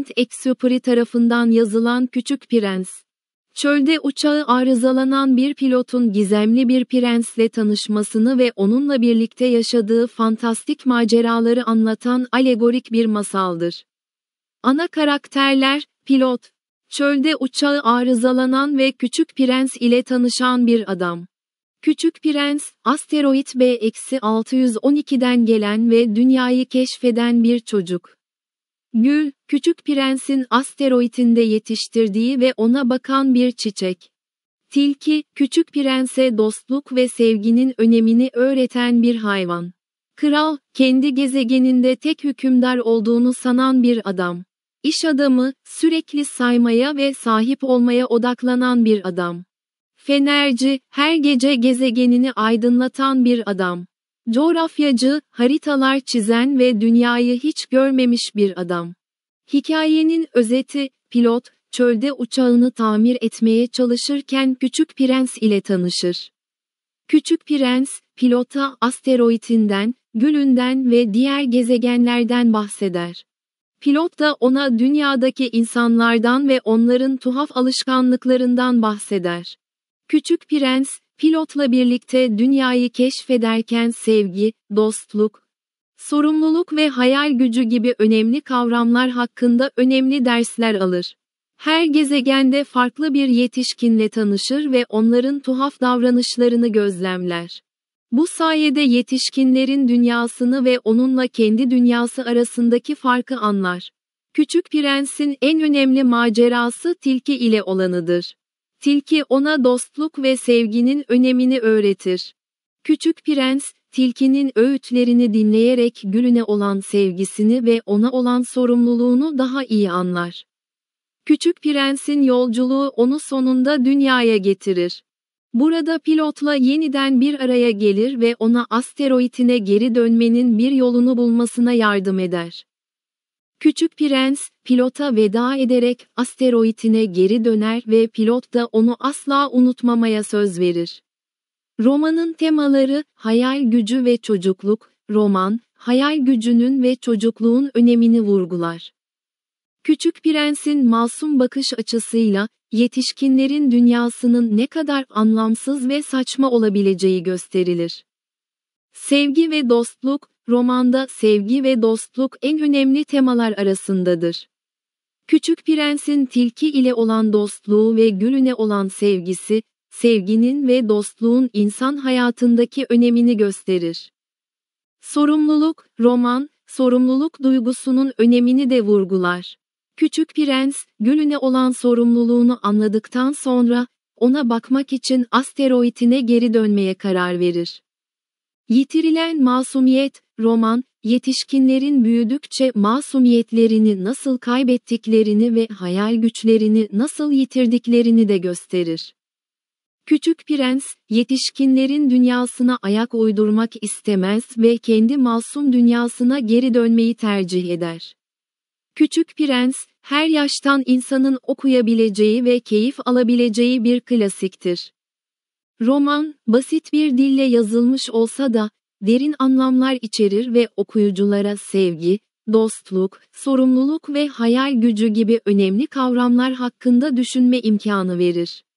Saint-Exupéry tarafından yazılan Küçük Prens. Çölde uçağı arızalanan bir pilotun gizemli bir prensle tanışmasını ve onunla birlikte yaşadığı fantastik maceraları anlatan alegorik bir masaldır. Ana karakterler, pilot, çölde uçağı arızalanan ve küçük prens ile tanışan bir adam. Küçük Prens, asteroid B-612'den gelen ve dünyayı keşfeden bir çocuk. Gül, Küçük Prens'in asteroidinde yetiştirdiği ve ona bakan bir çiçek. Tilki, Küçük Prens'e dostluk ve sevginin önemini öğreten bir hayvan. Kral, kendi gezegeninde tek hükümdar olduğunu sanan bir adam. İş adamı, sürekli saymaya ve sahip olmaya odaklanan bir adam. Fenerci, her gece gezegenini aydınlatan bir adam. Coğrafyacı, haritalar çizen ve dünyayı hiç görmemiş bir adam. Hikayenin özeti, pilot, çölde uçağını tamir etmeye çalışırken Küçük Prens ile tanışır. Küçük Prens, pilota asteroidinden, gülünden ve diğer gezegenlerden bahseder. Pilot da ona dünyadaki insanlardan ve onların tuhaf alışkanlıklarından bahseder. Küçük Prens, Pilotla birlikte dünyayı keşfederken sevgi, dostluk, sorumluluk ve hayal gücü gibi önemli kavramlar hakkında önemli dersler alır. Her gezegende farklı bir yetişkinle tanışır ve onların tuhaf davranışlarını gözlemler. Bu sayede yetişkinlerin dünyasını ve onunla kendi dünyası arasındaki farkı anlar. Küçük Prens'in en önemli macerası tilki ile olanıdır. Tilki ona dostluk ve sevginin önemini öğretir. Küçük Prens, tilkinin öğütlerini dinleyerek gülüne olan sevgisini ve ona olan sorumluluğunu daha iyi anlar. Küçük Prens'in yolculuğu onu sonunda dünyaya getirir. Burada pilotla yeniden bir araya gelir ve ona asteroidine geri dönmenin bir yolunu bulmasına yardım eder. Küçük Prens, pilota veda ederek asteroidine geri döner ve pilot da onu asla unutmamaya söz verir. Romanın temaları hayal gücü ve çocukluk. Roman, hayal gücünün ve çocukluğun önemini vurgular. Küçük Prens'in masum bakış açısıyla yetişkinlerin dünyasının ne kadar anlamsız ve saçma olabileceği gösterilir. Sevgi ve dostluk, romanda sevgi ve dostluk en önemli temalar arasındadır. Küçük Prens'in tilki ile olan dostluğu ve gülüne olan sevgisi, sevginin ve dostluğun insan hayatındaki önemini gösterir. Sorumluluk, roman, sorumluluk duygusunun önemini de vurgular. Küçük Prens, gülüne olan sorumluluğunu anladıktan sonra, ona bakmak için asteroidine geri dönmeye karar verir. Yitirilen masumiyet, Roman, yetişkinlerin büyüdükçe masumiyetlerini nasıl kaybettiklerini ve hayal güçlerini nasıl yitirdiklerini de gösterir. Küçük Prens, yetişkinlerin dünyasına ayak uydurmak istemez ve kendi masum dünyasına geri dönmeyi tercih eder. Küçük Prens, her yaştan insanın okuyabileceği ve keyif alabileceği bir klasiktir. Roman, basit bir dille yazılmış olsa da, derin anlamlar içerir ve okuyuculara sevgi, dostluk, sorumluluk ve hayal gücü gibi önemli kavramlar hakkında düşünme imkanı verir.